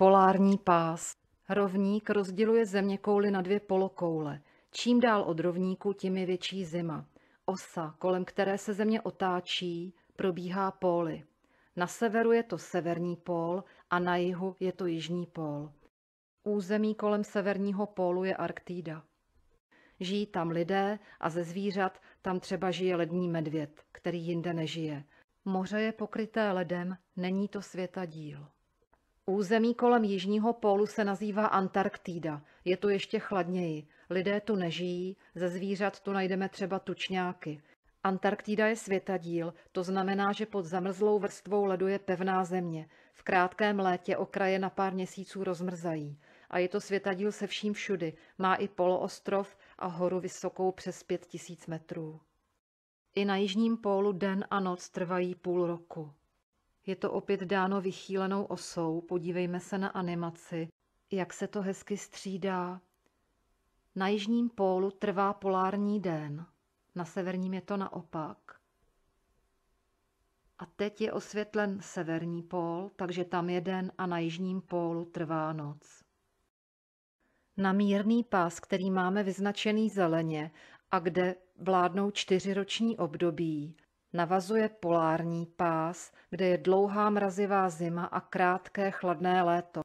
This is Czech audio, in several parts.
Polární pás. Rovník rozděluje země kouly na dvě polokoule. Čím dál od rovníku, tím je větší zima. Osa, kolem které se země otáčí, probíhá póly. Na severu je to severní pól a na jihu je to jižní pól. Území kolem severního pólu je Arktída. Žijí tam lidé a ze zvířat tam třeba žije lední medvěd, který jinde nežije. Moře je pokryté ledem, není to světa díl. Území kolem jižního pólu se nazývá Antarktída. Je tu ještě chladněji. Lidé tu nežijí, ze zvířat tu najdeme třeba tučňáky. Antarktída je světadíl, to znamená, že pod zamrzlou vrstvou ledu je pevná země. V krátkém létě okraje na pár měsíců rozmrzají. A je to světadíl se vším všudy. Má i poloostrov a horu vysokou přes pět tisíc metrů. I na jižním pólu den a noc trvají půl roku. Je to opět dáno vychýlenou osou, podívejme se na animaci, jak se to hezky střídá. Na jižním pólu trvá polární den, na severním je to naopak. A teď je osvětlen severní pól, takže tam je den a na jižním pólu trvá noc. Na mírný pás, který máme vyznačený zeleně a kde vládnou čtyřiroční období, navazuje polární pás, kde je dlouhá mrazivá zima a krátké chladné léto.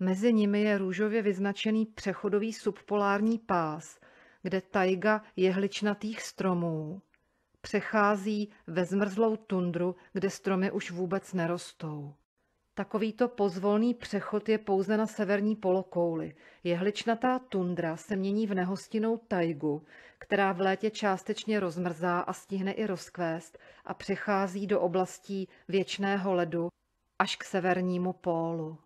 Mezi nimi je růžově vyznačený přechodový subpolární pás, kde tajga jehličnatých stromů přechází ve zmrzlou tundru, kde stromy už vůbec nerostou. Takovýto pozvolný přechod je pouze na severní polokouli. Jehličnatá tundra se mění v nehostinou tajgu, která v létě částečně rozmrzá a stihne i rozkvést a přechází do oblastí věčného ledu až k severnímu pólu.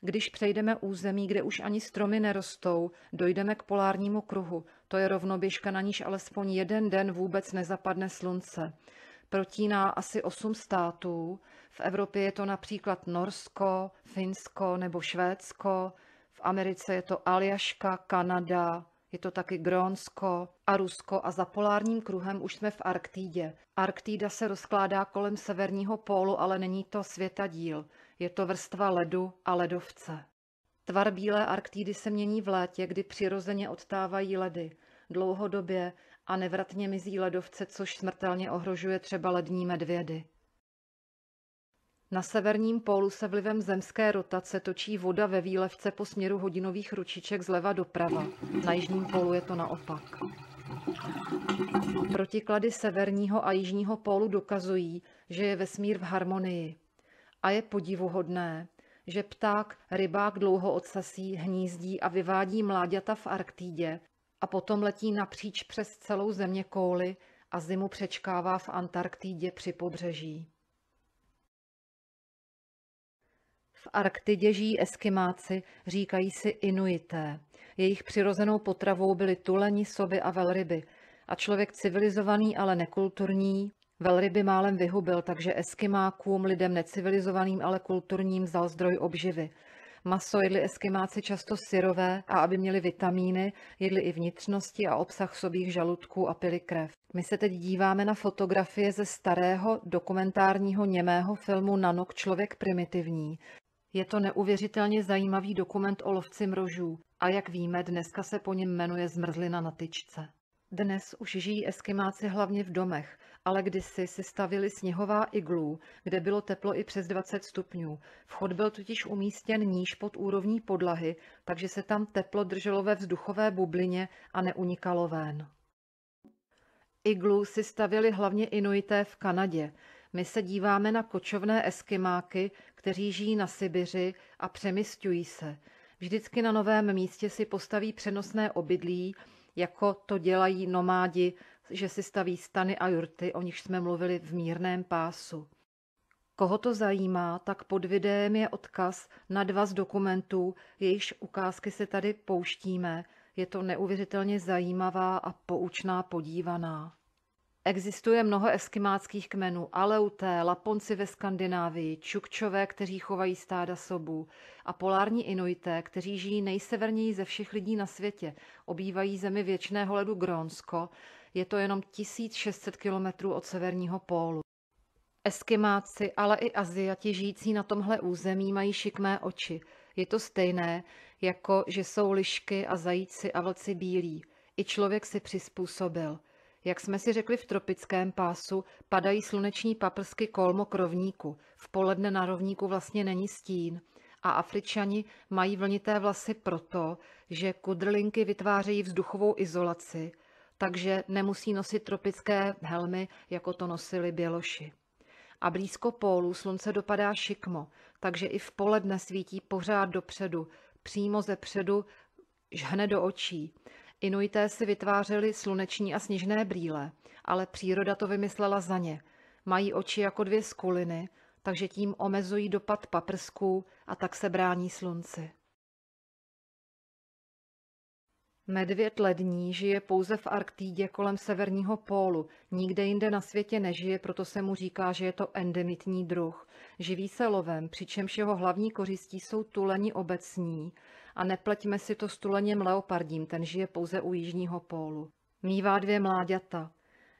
Když přejdeme území, kde už ani stromy nerostou, dojdeme k polárnímu kruhu. To je rovnoběžka, na níž alespoň jeden den vůbec nezapadne slunce protíná asi 8 států. V Evropě je to například Norsko, Finsko nebo Švédsko. V Americe je to Aljaška, Kanada, je to taky Grónsko a Rusko a za polárním kruhem už jsme v Arktídě. Arktída se rozkládá kolem severního pólu, ale není to světadíl. Je to vrstva ledu a ledovce. Tvar bílé Arktídy se mění v létě, kdy přirozeně odtávají ledy. Dlouhodobě a nevratně mizí ledovce, což smrtelně ohrožuje třeba lední medvědy. Na severním pólu se vlivem zemské rotace točí voda ve výlevce po směru hodinových ručiček zleva doprava. Na jižním pólu je to naopak. Protiklady severního a jižního pólu dokazují, že je vesmír v harmonii. A je podivuhodné, že pták, rybák dlouho odsasí, hnízdí a vyvádí mláďata v Arktídě, a potom letí napříč přes celou země kouly a zimu přečkává v Antarktidě při pobřeží. V Arktidě žijí eskimáci, říkají si Inuité. Jejich přirozenou potravou byly tuleni, soby a velryby. A člověk civilizovaný, ale nekulturní, velryby málem vyhubil, takže eskimákům, lidem necivilizovaným, ale kulturním, vzal zdroj obživy – Maso jedli eskimáci často syrové a aby měli vitamíny, jedli i vnitřnosti a obsah sobých žaludků a pili krev. My se teď díváme na fotografie ze starého dokumentárního němého filmu Nanok Člověk primitivní. Je to neuvěřitelně zajímavý dokument o lovci mrožů a jak víme, dneska se po něm jmenuje Zmrzlina na tyčce. Dnes už žijí eskimáci hlavně v domech, ale kdysi si stavili sněhová iglů, kde bylo teplo i přes 20 stupňů. Vchod byl totiž umístěn níž pod úrovní podlahy, takže se tam teplo drželo ve vzduchové bublině a neunikalo ven. Iglu si stavili hlavně Inuité v Kanadě. My se díváme na kočovné eskimáky, kteří žijí na Sibiři a přemysťují se. Vždycky na novém místě si postaví přenosné obydlí, jako to dělají nomádi, že si staví stany a jurty, o nich jsme mluvili v mírném pásu. Koho to zajímá, tak pod videem je odkaz na dva z dokumentů, jejichž ukázky se tady pouštíme. Je to neuvěřitelně zajímavá a poučná podívaná. Existuje mnoho eskimáckých kmenů, Aleuté, Laponci ve Skandinávii, Čukčové, kteří chovají stáda sobů a polární Inuité, kteří žijí nejseverněji ze všech lidí na světě, obývají zemi věčného ledu Grónsko, je to jenom 1600 kilometrů od severního pólu. Eskimáci, ale i Aziati žijící na tomhle území mají šikmé oči. Je to stejné, jako že jsou lišky a zajíci a vlci bílí. I člověk si přizpůsobil – jak jsme si řekli v tropickém pásu, padají sluneční paprsky kolmo k rovníku. V poledne na rovníku vlastně není stín. A Afričani mají vlnité vlasy proto, že kudrlinky vytvářejí vzduchovou izolaci, takže nemusí nosit tropické helmy, jako to nosili běloši. A blízko pólu slunce dopadá šikmo, takže i v poledne svítí pořád dopředu, přímo ze předu žhne do očí. Inuité si vytvářeli sluneční a sněžné brýle, ale příroda to vymyslela za ně. Mají oči jako dvě skuliny, takže tím omezují dopad paprsků a tak se brání slunci. Medvěd lední žije pouze v Arktídě kolem severního pólu. Nikde jinde na světě nežije, proto se mu říká, že je to endemitní druh. Živí se lovem, přičemž jeho hlavní kořistí jsou tuleni obecní a nepleťme si to s tuleněm leopardím, ten žije pouze u jižního pólu. Mívá dvě mláďata.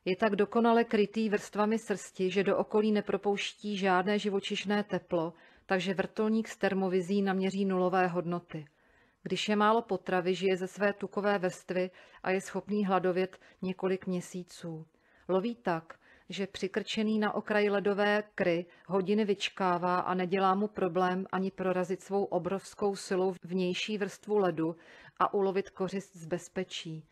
Je tak dokonale krytý vrstvami srsti, že do okolí nepropouští žádné živočišné teplo, takže vrtulník s termovizí naměří nulové hodnoty. Když je málo potravy, žije ze své tukové vrstvy a je schopný hladovět několik měsíců. Loví tak, že přikrčený na okraji ledové kry hodiny vyčkává a nedělá mu problém ani prorazit svou obrovskou silou vnější vrstvu ledu a ulovit kořist z bezpečí.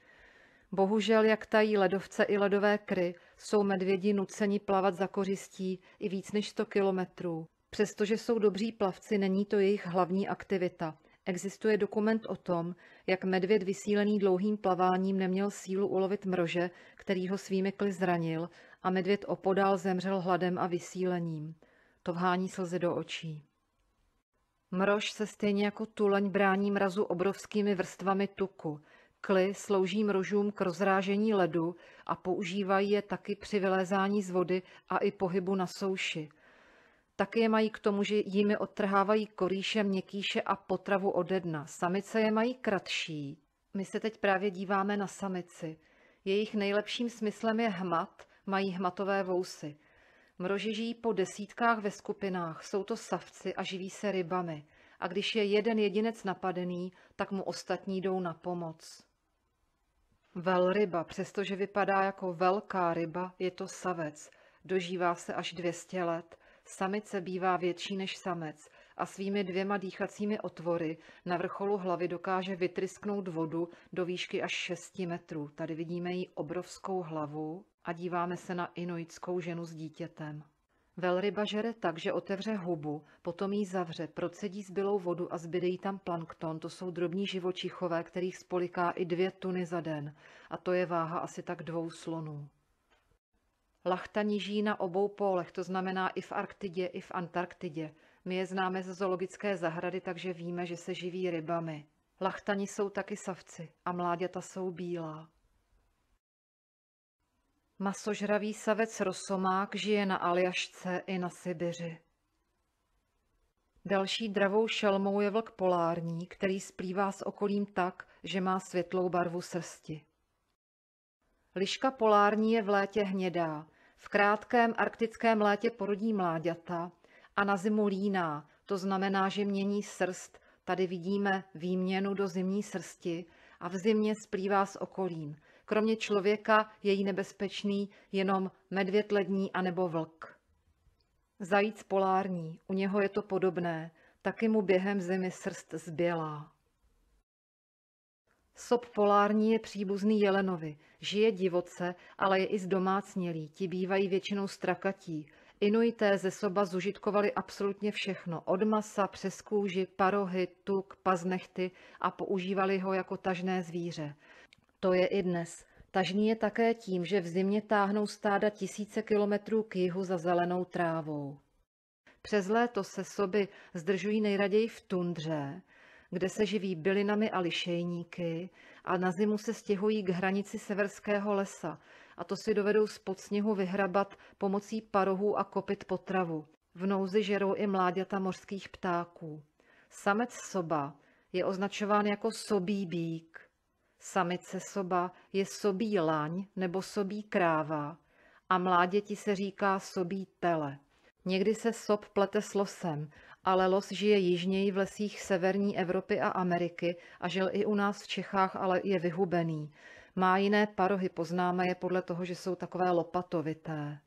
Bohužel, jak tají ledovce i ledové kry, jsou medvědi nuceni plavat za kořistí i víc než 100 kilometrů. Přestože jsou dobří plavci, není to jejich hlavní aktivita. Existuje dokument o tom, jak medvěd vysílený dlouhým plaváním neměl sílu ulovit mrože, který ho svými kly zranil, a medvěd opodál zemřel hladem a vysílením. To vhání slzy do očí. Mrož se stejně jako tuleň brání mrazu obrovskými vrstvami tuku. Kly slouží mrožům k rozrážení ledu a používají je taky při vylézání z vody a i pohybu na souši. Taky je mají k tomu, že jimi odtrhávají korýše, měkýše a potravu ode dna. Samice je mají kratší. My se teď právě díváme na samici. Jejich nejlepším smyslem je hmat mají hmatové vousy. Mroži žijí po desítkách ve skupinách, jsou to savci a živí se rybami. A když je jeden jedinec napadený, tak mu ostatní jdou na pomoc. Velryba, přestože vypadá jako velká ryba, je to savec. Dožívá se až 200 let. Samice bývá větší než samec a svými dvěma dýchacími otvory na vrcholu hlavy dokáže vytrysknout vodu do výšky až 6 metrů. Tady vidíme jí obrovskou hlavu a díváme se na inuitskou ženu s dítětem. Velryba žere tak, že otevře hubu, potom ji zavře, procedí zbylou vodu a zbyde jí tam plankton, to jsou drobní živočichové, kterých spoliká i dvě tuny za den, a to je váha asi tak dvou slonů. Lachta niží na obou pólech, to znamená i v Arktidě, i v Antarktidě. My je známe ze zoologické zahrady, takže víme, že se živí rybami. Lachtani jsou taky savci a mláďata jsou bílá. Masožravý savec Rosomák žije na Aljašce i na Sibiři. Další dravou šelmou je vlk polární, který splývá s okolím tak, že má světlou barvu srsti. Liška polární je v létě hnědá, v krátkém arktickém létě porodí mláďata a na zimu líná, to znamená, že mění srst. Tady vidíme výměnu do zimní srsti a v zimě splývá s okolím – Kromě člověka je jí nebezpečný jenom medvěd lední anebo vlk. Zajíc polární, u něho je to podobné, taky mu během zimy srst zbělá. Sob polární je příbuzný jelenovi, žije divoce, ale je i zdomácnělý, ti bývají většinou strakatí. Inuité ze soba zužitkovali absolutně všechno, od masa přes kůži, parohy, tuk, paznechty a používali ho jako tažné zvíře. To je i dnes. Tažní je také tím, že v zimě táhnou stáda tisíce kilometrů k jihu za zelenou trávou. Přes léto se soby zdržují nejraději v tundře, kde se živí bylinami a lišejníky a na zimu se stěhují k hranici severského lesa a to si dovedou z sněhu vyhrabat pomocí parohů a kopit potravu. V nouzi žerou i mláďata mořských ptáků. Samec soba je označován jako sobý bík. Samice soba je sobí laň nebo sobí kráva a mláděti se říká sobí tele. Někdy se sob plete s losem, ale los žije jižněji v lesích severní Evropy a Ameriky a žil i u nás v Čechách, ale je vyhubený. Má jiné parohy, poznáme je podle toho, že jsou takové lopatovité.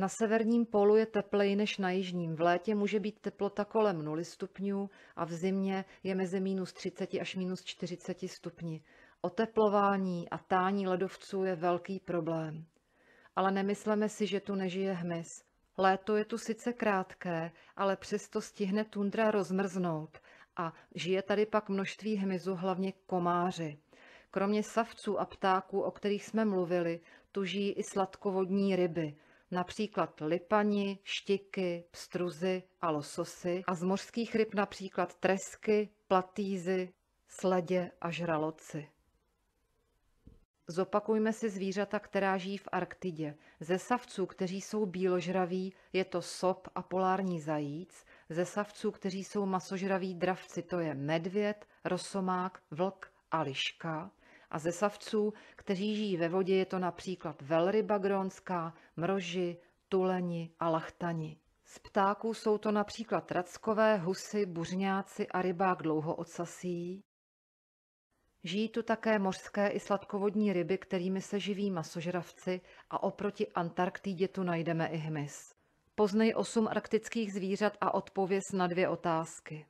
Na severním polu je tepleji než na jižním. V létě může být teplota kolem 0 stupňů a v zimě je mezi minus 30 až minus 40 stupni. Oteplování a tání ledovců je velký problém. Ale nemysleme si, že tu nežije hmyz. Léto je tu sice krátké, ale přesto stihne tundra rozmrznout a žije tady pak množství hmyzu, hlavně komáři. Kromě savců a ptáků, o kterých jsme mluvili, tu žijí i sladkovodní ryby – například lipani, štiky, pstruzy a lososy a z mořských ryb například tresky, platýzy, sledě a žraloci. Zopakujme si zvířata, která žijí v Arktidě. Ze savců, kteří jsou bíložraví, je to sop a polární zajíc. Ze savců, kteří jsou masožraví dravci, to je medvěd, rosomák, vlk a liška a ze savců, kteří žijí ve vodě, je to například velryba grónská, mroži, tuleni a lachtani. Z ptáků jsou to například rackové, husy, buřňáci a rybák dlouho odsasí. Žijí tu také mořské i sladkovodní ryby, kterými se živí masožravci a oproti Antarktidě tu najdeme i hmyz. Poznej osm arktických zvířat a odpověz na dvě otázky.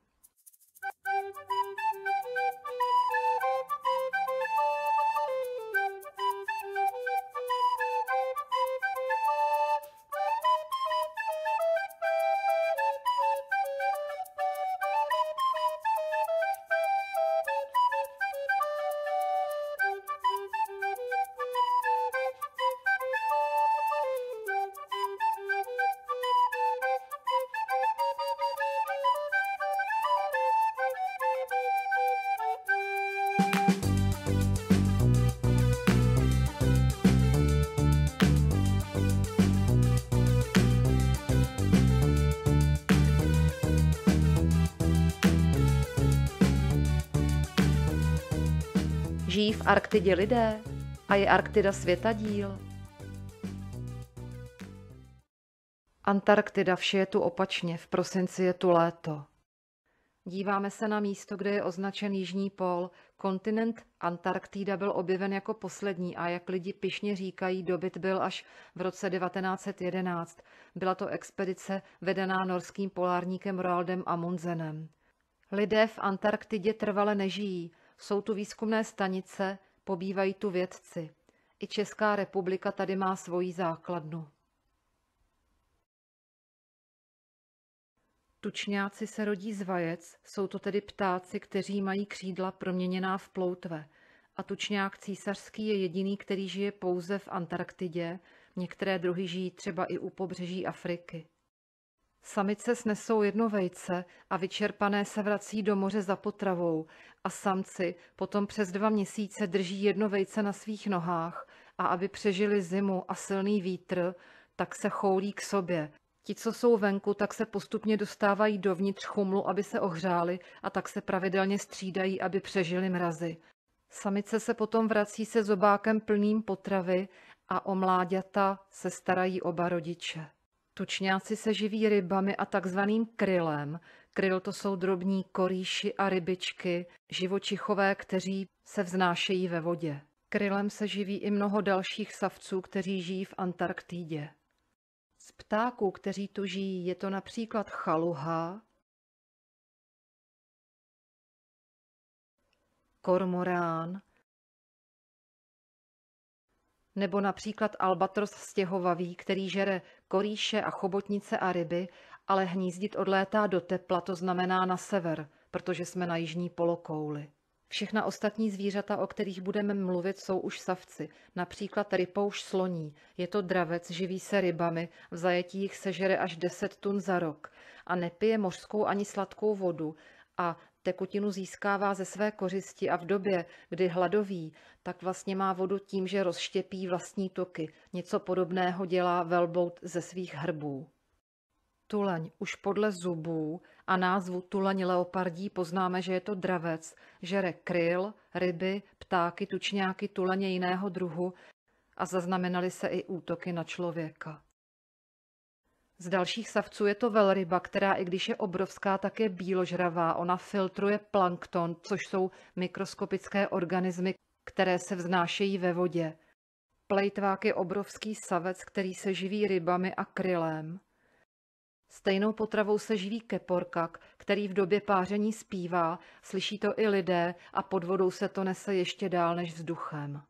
Žijí v Arktidě lidé a je Arktida světa díl. Antarktida, vše je tu opačně, v prosinci je tu léto. Díváme se na místo, kde je označen Jižní pol, Kontinent Antarktida byl objeven jako poslední a jak lidi pišně říkají, dobyt byl až v roce 1911. Byla to expedice vedená norským polárníkem Roaldem Amundsenem. Lidé v Antarktidě trvale nežijí. Jsou tu výzkumné stanice, pobývají tu vědci. I Česká republika tady má svoji základnu. Tučňáci se rodí z vajec, jsou to tedy ptáci, kteří mají křídla proměněná v ploutve. A tučňák císařský je jediný, který žije pouze v Antarktidě, některé druhy žijí třeba i u pobřeží Afriky. Samice snesou jedno vejce a vyčerpané se vrací do moře za potravou a samci potom přes dva měsíce drží jedno vejce na svých nohách a aby přežili zimu a silný vítr, tak se choulí k sobě. Ti, co jsou venku, tak se postupně dostávají dovnitř chumlu, aby se ohřáli a tak se pravidelně střídají, aby přežili mrazy. Samice se potom vrací se zobákem plným potravy a o mláďata se starají oba rodiče. Tučňáci se živí rybami a takzvaným krylem. Kryl to jsou drobní korýši a rybičky, živočichové, kteří se vznášejí ve vodě. Krylem se živí i mnoho dalších savců, kteří žijí v Antarktidě. Z ptáků, kteří tu žijí, je to například chaluha, kormorán, nebo například albatros stěhovavý, který žere korýše a chobotnice a ryby, ale hnízdit odlétá do tepla, to znamená na sever, protože jsme na jižní polokouli. Všechna ostatní zvířata, o kterých budeme mluvit, jsou už savci, například rypouš sloní. Je to dravec, živí se rybami, v zajetí jich sežere až 10 tun za rok a nepije mořskou ani sladkou vodu a tekutinu získává ze své kořisti a v době, kdy hladoví, tak vlastně má vodu tím, že rozštěpí vlastní toky. Něco podobného dělá velbout ze svých hrbů. Tuleň už podle zubů a názvu tuleň leopardí poznáme, že je to dravec, žere kryl, ryby, ptáky, tučňáky, tuleně jiného druhu a zaznamenaly se i útoky na člověka. Z dalších savců je to velryba, která i když je obrovská, tak je bíložravá. Ona filtruje plankton, což jsou mikroskopické organismy, které se vznášejí ve vodě. Plejtvák je obrovský savec, který se živí rybami a krylem. Stejnou potravou se živí keporkak, který v době páření zpívá, slyší to i lidé a pod vodou se to nese ještě dál než vzduchem.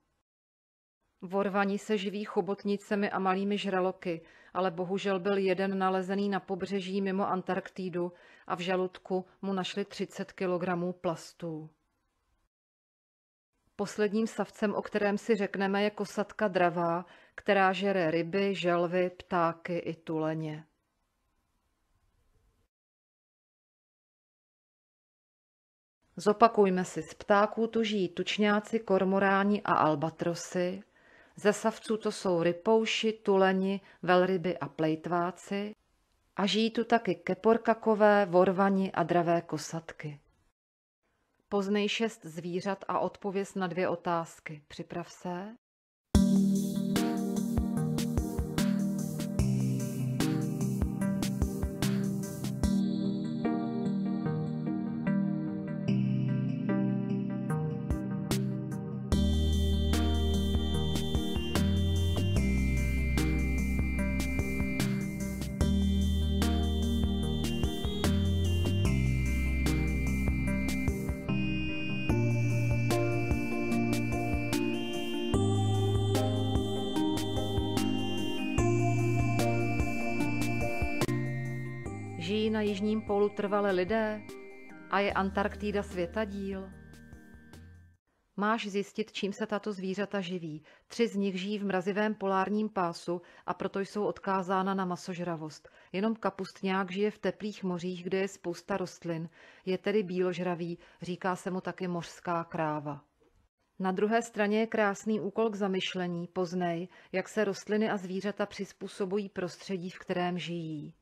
Vorvaní se živí chobotnicemi a malými žraloky, ale bohužel byl jeden nalezený na pobřeží mimo Antarktídu a v žaludku mu našli 30 kg plastů. Posledním savcem, o kterém si řekneme, je kosatka dravá, která žere ryby, želvy, ptáky i tuleně. Zopakujme si, z ptáků tu žijí tučňáci, kormoráni a albatrosy, ze savců to jsou rypouši, tuleni, velryby a plejtváci a žijí tu taky keporkakové, vorvani a dravé kosatky. Poznej šest zvířat a odpověz na dvě otázky. Připrav se. Žijí na jižním polu trvale lidé a je Antarktida světadíl? Máš zjistit, čím se tato zvířata živí. Tři z nich žijí v mrazivém polárním pásu a proto jsou odkázána na masožravost. Jenom kapustňák žije v teplých mořích, kde je spousta rostlin. Je tedy bíložravý, říká se mu taky mořská kráva. Na druhé straně je krásný úkol k zamyšlení, poznej, jak se rostliny a zvířata přizpůsobují prostředí, v kterém žijí.